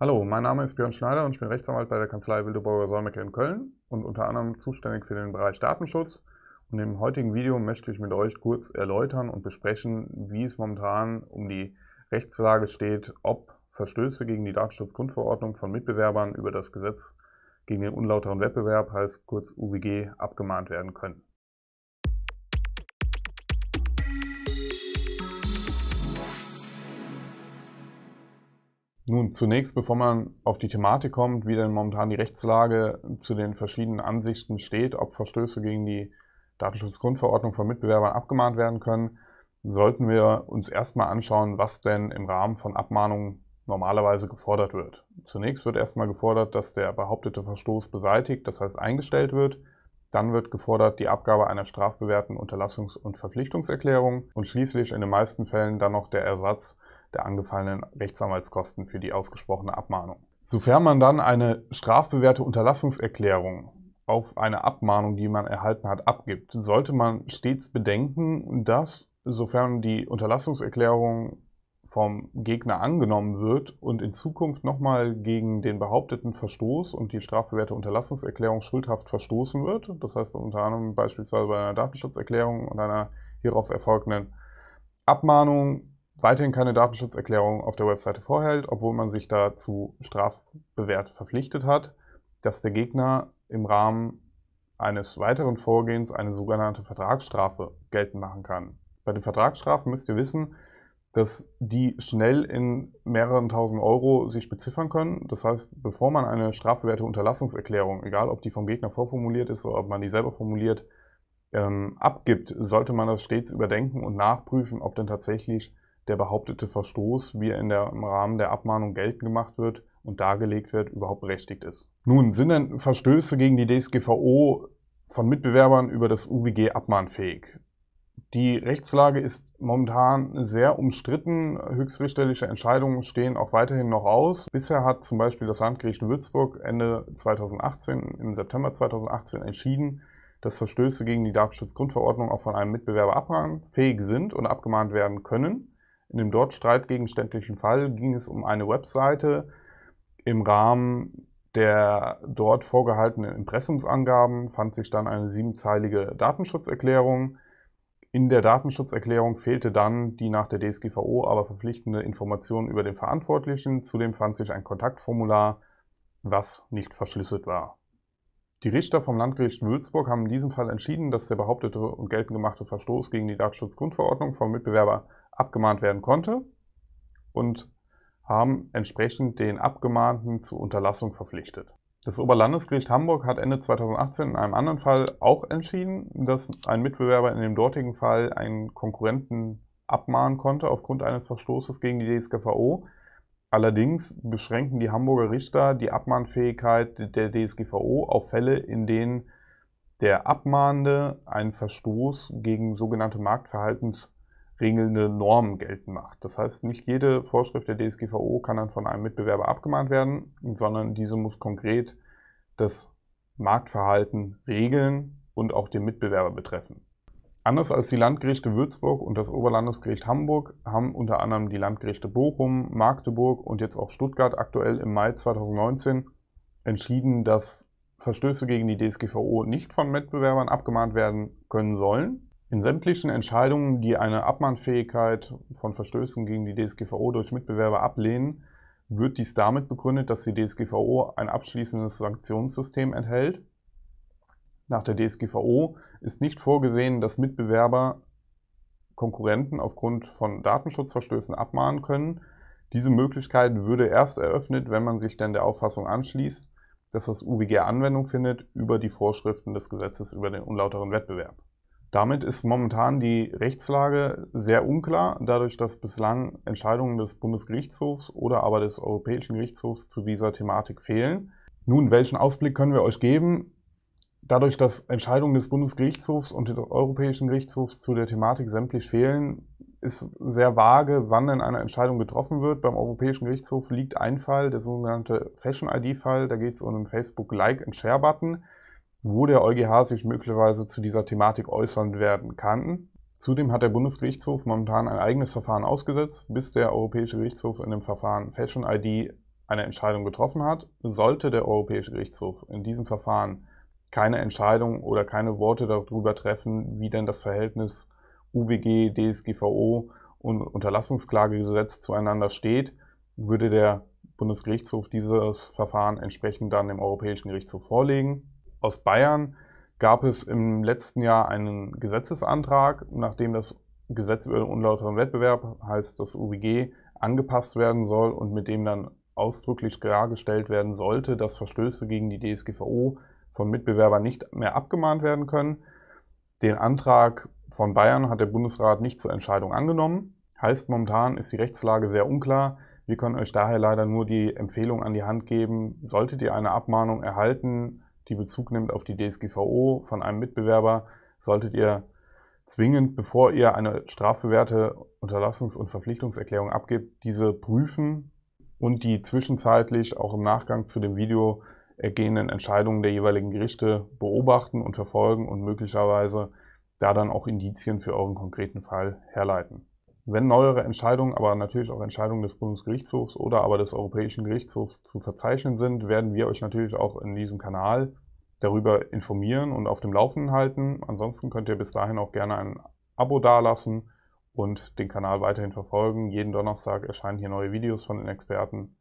Hallo, mein Name ist Björn Schneider und ich bin Rechtsanwalt bei der Kanzlei Wildeborger Solmecke in Köln und unter anderem zuständig für den Bereich Datenschutz. Und im heutigen Video möchte ich mit euch kurz erläutern und besprechen, wie es momentan um die Rechtslage steht, ob Verstöße gegen die Datenschutzgrundverordnung von Mitbewerbern über das Gesetz gegen den unlauteren Wettbewerb, heißt kurz UWG, abgemahnt werden können. Nun, zunächst, bevor man auf die Thematik kommt, wie denn momentan die Rechtslage zu den verschiedenen Ansichten steht, ob Verstöße gegen die Datenschutzgrundverordnung von Mitbewerbern abgemahnt werden können, sollten wir uns erstmal anschauen, was denn im Rahmen von Abmahnungen normalerweise gefordert wird. Zunächst wird erstmal gefordert, dass der behauptete Verstoß beseitigt, das heißt eingestellt wird. Dann wird gefordert die Abgabe einer strafbewährten Unterlassungs- und Verpflichtungserklärung und schließlich in den meisten Fällen dann noch der Ersatz der angefallenen Rechtsanwaltskosten für die ausgesprochene Abmahnung. Sofern man dann eine strafbewährte Unterlassungserklärung auf eine Abmahnung, die man erhalten hat, abgibt, sollte man stets bedenken, dass, sofern die Unterlassungserklärung vom Gegner angenommen wird und in Zukunft nochmal gegen den behaupteten Verstoß und die strafbewährte Unterlassungserklärung schuldhaft verstoßen wird, das heißt unter anderem beispielsweise bei einer Datenschutzerklärung und einer hierauf erfolgenden Abmahnung weiterhin keine Datenschutzerklärung auf der Webseite vorhält, obwohl man sich dazu strafbewehrt verpflichtet hat, dass der Gegner im Rahmen eines weiteren Vorgehens eine sogenannte Vertragsstrafe geltend machen kann. Bei den Vertragsstrafen müsst ihr wissen, dass die schnell in mehreren tausend Euro sich beziffern können. Das heißt, bevor man eine strafbewährte Unterlassungserklärung, egal ob die vom Gegner vorformuliert ist oder ob man die selber formuliert, ähm, abgibt, sollte man das stets überdenken und nachprüfen, ob denn tatsächlich der behauptete Verstoß, wie er in der, im Rahmen der Abmahnung geltend gemacht wird und dargelegt wird, überhaupt berechtigt ist. Nun, sind denn Verstöße gegen die DSGVO von Mitbewerbern über das UWG abmahnfähig? Die Rechtslage ist momentan sehr umstritten. Höchstrichterliche Entscheidungen stehen auch weiterhin noch aus. Bisher hat zum Beispiel das Landgericht Würzburg Ende 2018, im September 2018 entschieden, dass Verstöße gegen die Datenschutzgrundverordnung auch von einem Mitbewerber abmahnfähig sind und abgemahnt werden können. In dem dort streitgegenständlichen Fall ging es um eine Webseite im Rahmen der dort vorgehaltenen Impressumsangaben fand sich dann eine siebenzeilige Datenschutzerklärung. In der Datenschutzerklärung fehlte dann die nach der DSGVO aber verpflichtende Information über den Verantwortlichen. Zudem fand sich ein Kontaktformular, was nicht verschlüsselt war. Die Richter vom Landgericht Würzburg haben in diesem Fall entschieden, dass der behauptete und geltend gemachte Verstoß gegen die Datenschutzgrundverordnung vom Mitbewerber abgemahnt werden konnte und haben entsprechend den Abgemahnten zur Unterlassung verpflichtet. Das Oberlandesgericht Hamburg hat Ende 2018 in einem anderen Fall auch entschieden, dass ein Mitbewerber in dem dortigen Fall einen Konkurrenten abmahnen konnte aufgrund eines Verstoßes gegen die DSGVO, Allerdings beschränken die Hamburger Richter die Abmahnfähigkeit der DSGVO auf Fälle, in denen der Abmahnende einen Verstoß gegen sogenannte marktverhaltensregelnde Normen geltend macht. Das heißt, nicht jede Vorschrift der DSGVO kann dann von einem Mitbewerber abgemahnt werden, sondern diese muss konkret das Marktverhalten regeln und auch den Mitbewerber betreffen. Anders als die Landgerichte Würzburg und das Oberlandesgericht Hamburg haben unter anderem die Landgerichte Bochum, Magdeburg und jetzt auch Stuttgart aktuell im Mai 2019 entschieden, dass Verstöße gegen die DSGVO nicht von Mitbewerbern abgemahnt werden können sollen. In sämtlichen Entscheidungen, die eine Abmahnfähigkeit von Verstößen gegen die DSGVO durch Mitbewerber ablehnen, wird dies damit begründet, dass die DSGVO ein abschließendes Sanktionssystem enthält nach der DSGVO ist nicht vorgesehen, dass Mitbewerber Konkurrenten aufgrund von Datenschutzverstößen abmahnen können. Diese Möglichkeit würde erst eröffnet, wenn man sich denn der Auffassung anschließt, dass das UWG Anwendung findet über die Vorschriften des Gesetzes über den unlauteren Wettbewerb. Damit ist momentan die Rechtslage sehr unklar, dadurch, dass bislang Entscheidungen des Bundesgerichtshofs oder aber des Europäischen Gerichtshofs zu dieser Thematik fehlen. Nun, welchen Ausblick können wir euch geben? dadurch, dass Entscheidungen des Bundesgerichtshofs und des Europäischen Gerichtshofs zu der Thematik sämtlich fehlen, ist sehr vage, wann denn eine Entscheidung getroffen wird. Beim Europäischen Gerichtshof liegt ein Fall, der sogenannte Fashion-ID-Fall. Da geht es um einen Facebook-Like- and Share-Button, wo der EuGH sich möglicherweise zu dieser Thematik äußern werden kann. Zudem hat der Bundesgerichtshof momentan ein eigenes Verfahren ausgesetzt, bis der Europäische Gerichtshof in dem Verfahren Fashion-ID eine Entscheidung getroffen hat. Sollte der Europäische Gerichtshof in diesem Verfahren keine Entscheidung oder keine Worte darüber treffen, wie denn das Verhältnis UWG, DSGVO und Unterlassungsklagegesetz zueinander steht, würde der Bundesgerichtshof dieses Verfahren entsprechend dann dem Europäischen Gerichtshof vorlegen. Aus Bayern gab es im letzten Jahr einen Gesetzesantrag, nachdem das Gesetz über den unlauteren Wettbewerb, heißt das UWG, angepasst werden soll und mit dem dann ausdrücklich klargestellt werden sollte, dass Verstöße gegen die DSGVO von Mitbewerbern nicht mehr abgemahnt werden können. Den Antrag von Bayern hat der Bundesrat nicht zur Entscheidung angenommen. Heißt, momentan ist die Rechtslage sehr unklar. Wir können euch daher leider nur die Empfehlung an die Hand geben, solltet ihr eine Abmahnung erhalten, die Bezug nimmt auf die DSGVO von einem Mitbewerber, solltet ihr zwingend, bevor ihr eine strafbewährte Unterlassungs- und Verpflichtungserklärung abgibt, diese prüfen und die zwischenzeitlich auch im Nachgang zu dem Video ergehenden äh, Entscheidungen der jeweiligen Gerichte beobachten und verfolgen und möglicherweise da dann auch Indizien für euren konkreten Fall herleiten. Wenn neuere Entscheidungen, aber natürlich auch Entscheidungen des Bundesgerichtshofs oder aber des Europäischen Gerichtshofs zu verzeichnen sind, werden wir euch natürlich auch in diesem Kanal darüber informieren und auf dem Laufenden halten. Ansonsten könnt ihr bis dahin auch gerne ein Abo dalassen und den Kanal weiterhin verfolgen. Jeden Donnerstag erscheinen hier neue Videos von den Experten.